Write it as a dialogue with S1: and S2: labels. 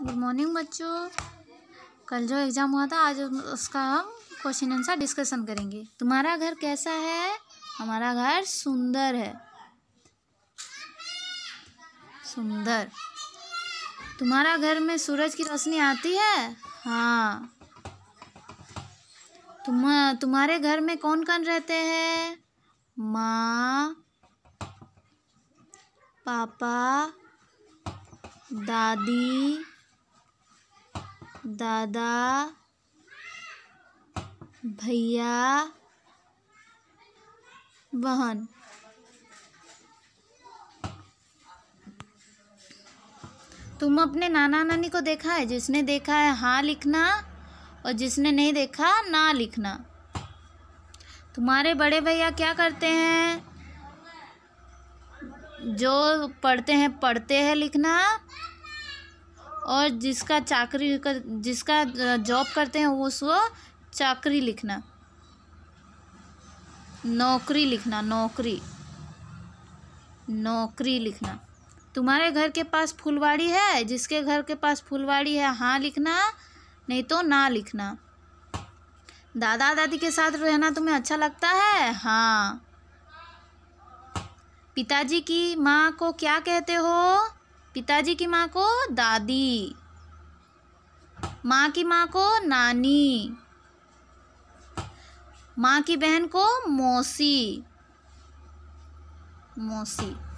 S1: good morning बच्चों कल जो एग्ज़ाम हुआ था आज उसका हम क्वेश्चन आंसर डिस्कशन करेंगे तुम्हारा घर कैसा है हमारा घर सुंदर है सुंदर तुम्हारा घर में सूरज की रोशनी आती है हाँ तुम तुम्हारे घर में कौन कौन रहते हैं माँ
S2: पापा दादी दादा भैया बहन
S1: तुम अपने नाना नानी को देखा है जिसने देखा है हाँ लिखना और जिसने नहीं देखा ना लिखना तुम्हारे बड़े भैया क्या करते हैं जो पढ़ते हैं पढ़ते हैं लिखना और जिसका चाकरी कर, जिसका जॉब करते हैं वो सो चाकरी लिखना नौकरी लिखना नौकरी नौकरी लिखना तुम्हारे घर के पास फुलवाड़ी है जिसके घर के पास फुलवाड़ी है हाँ लिखना नहीं तो ना लिखना दादा दादी के साथ रहना तुम्हें अच्छा लगता है हाँ पिताजी की माँ को क्या कहते हो पिताजी की माँ को दादी माँ की माँ को नानी माँ की बहन को मौसी मौसी